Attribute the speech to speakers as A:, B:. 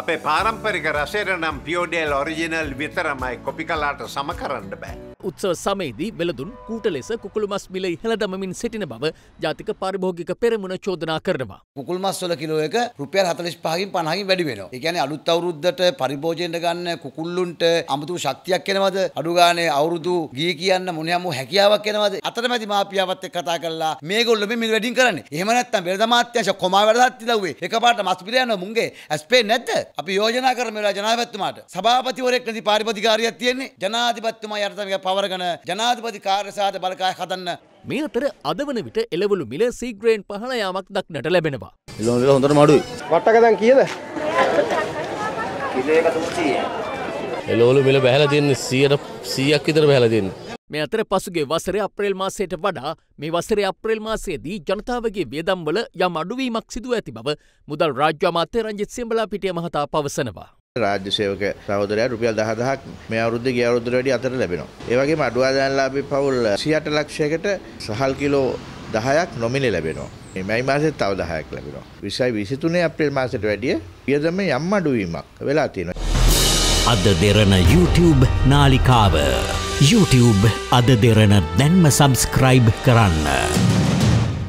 A: අපේ පාරම්පරික රසයට නම් පියෝඩේල් ඔරිජිනල් විතරමයි කොපි කලාට සම කරන්න බෑ.
B: උත්සව සමයේදී වෙළදුන් කූට ලෙස කුකුළුමස් මිලයි හෙළදමමින් සිටින බව ජාතික
C: පරිභෝගික පෙරමුණ චෝදනා කරනවා. කුකුල්මස් වල කිලෝ එක රුපියල් 45කින් 50කින් වැඩි වෙනවා. ඒ කියන්නේ අලුත් අවුරුද්දට පරිභෝජනයට ගන්න කුකුල්ලුන්ට අමුතු ශක්තියක් එනවද? අඩු ගානේ අවුරුදු ගිය කියන්න මොන යමු හැකියාවක් එනවද? අතරමැදි මාපියාවත් එක්ක කතා කරලා මේගොල්ලෝ මේ මිල වැඩිින් කරන්නේ. එහෙම නැත්නම් වෙළඳ මාත්‍යාංශ කොමා වැඩක් තිලව්වේ. එකපාරට මස් මිල යනවා මුංගේ ඇස්පේ නැද්ද? අපි යෝජනා කරමු වෙලා ජනාධිපතිතුමාට. සභාපතිවරයෙක් නැති පාරිපතිකාරියක් තියෙන්නේ. ජනාධිපතිතුමා යටතම පවරගන ජනාධපති කාර්යසාත බලකාය හදන්න. මේ අතර අද වන විට එලවලු මිල සීග්‍රයෙන් පහන යාමක් දක්නට ලැබෙනවා.
D: එලොල හොඳට මඩුයි පට්ටකදන් කියද
E: එලෝලු මිල බැහලතින්න සියට සීයක් විතර බැහලතින්න.
B: මේ අතර පසුගේ වසර අප්‍රේල් මාසයට වඩා මේ වසර අප්‍රේල් මාසයේදී ජනතාවගේ වියදම්වල යම් අඩුවීමක් සිදුව ඇති බව මුදල් රාජ්‍ය අමාත්‍ය රංජිත් සියඹලා පිටිය මහතා
D: පවසනවා. රාජ්‍ය සේවක සහෝදරයා රුපියල් 10000ක් මේ අවුරුද්දේ ගිය අවුරුද්දට වැඩිය අතර ලැබෙනවා. ඒ වගේම අඩු ආදායම්ලාභී පවුල් 108 ලක්ෂයකට සහල් කිලෝ 10ක් නොමිලේ ලැබෙනවා. මේ මැයි මාසෙත් තව 10ක් ලැබෙනවා. 20යි 23 අප්‍රේල් මාසයට වැඩිය වියදම යම් අඩුවීමක් වෙලා තියෙනවා.
A: අද දෙරන YouTube නාලිකාව YouTube අද දෙරන දැන්ම subscribe කරන්න.